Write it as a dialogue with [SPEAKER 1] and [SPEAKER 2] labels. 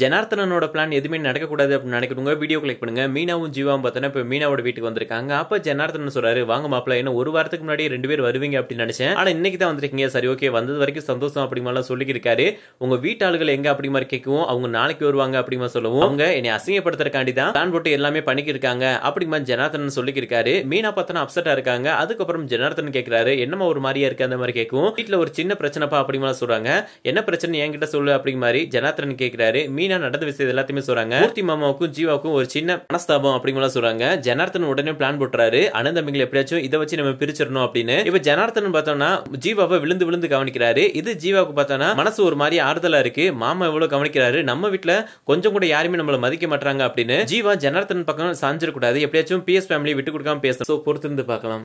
[SPEAKER 1] ஜனார்த்தனனோட plan எதுவுமே நடக்கக்கூடாது அப்படின்னு நினைக்கிறவங்க வீடியோ கிளிக் பண்ணுங்க மீனாவும் ஜீவாவும் பார்த்தோன்னா இப்போ மீனாவோட வீட்டுக்கு வந்திருக்காங்க அப்போ ஜனார்த்தனன் சொல்றாரு வாங்க மாப்பிள்ள ஏன்னா ஒரு வாரத்துக்கு முன்னாடி ரெண்டு பேர் வருவீங்க அப்படின்னு நினைச்சேன் ஆனால் இன்னைக்கு தான் வந்திருக்கீங்க சரி ஓகே வந்தது வரைக்கும் சந்தோஷம் அப்படிமாலாம் சொல்லியிருக்காரு உங்க வீட்டாளுகள் எங்க அப்படி மாதிரி கேட்கவும் அவங்க நாளைக்கு வருவாங்க அப்படிமா சொல்லவும் அவங்க என்னை அசிங்கப்படுத்துறக்காண்டி தான் தான் போட்டு எல்லாமே பண்ணிக்கிருக்காங்க அப்படிமா ஜனார்த்தனன் சொல்லிக்கிருக்காரு மீனா பார்த்தோன்னா அப்செட்டா இருக்காங்க அதுக்கப்புறம் ஜனார்த்தன் கேட்கிறாரு என்னமா ஒரு மாதிரியா இருக்கு அந்த மாதிரி கேட்கும் வீட்டில் ஒரு சின்ன பிரச்சனைப்பா அப்படிமா சொல்றாங்க என்ன பிரச்சனை என்கிட்ட சொல்லு அப்படி மாதிரி ஜனார்த்தன் கேட்கிறாரு மீன் மெயினா நடந்த விஷயம் எல்லாத்தையுமே சொல்றாங்க மூர்த்தி மாமாவுக்கும் ஜீவாவுக்கும் ஒரு சின்ன மனஸ்தாபம் அப்படிங்கலாம் சொல்றாங்க ஜனார்த்தன் உடனே பிளான் போட்டுறாரு தம்பிகள் எப்படியாச்சும் இதை வச்சு நம்ம பிரிச்சிடணும் அப்படின்னு இப்ப ஜனார்த்தன் பார்த்தோம்னா ஜீவாவை விழுந்து விழுந்து கவனிக்கிறாரு இது ஜீவாவுக்கு பார்த்தோம்னா மனசு ஒரு மாதிரி ஆறுதலா இருக்கு மாமா எவ்வளவு கவனிக்கிறாரு நம்ம வீட்டுல கொஞ்சம் கூட யாருமே நம்மள மதிக்க மாட்டாங்க அப்படின்னு ஜீவா ஜனார்த்தன் பக்கம் சாஞ்சிடக்கூடாது எப்படியாச்சும் பிஎஸ் ஃபேமிலி விட்டு கொடுக்காம பேசணும் பொறுத்திருந்து பார்க்கலாம்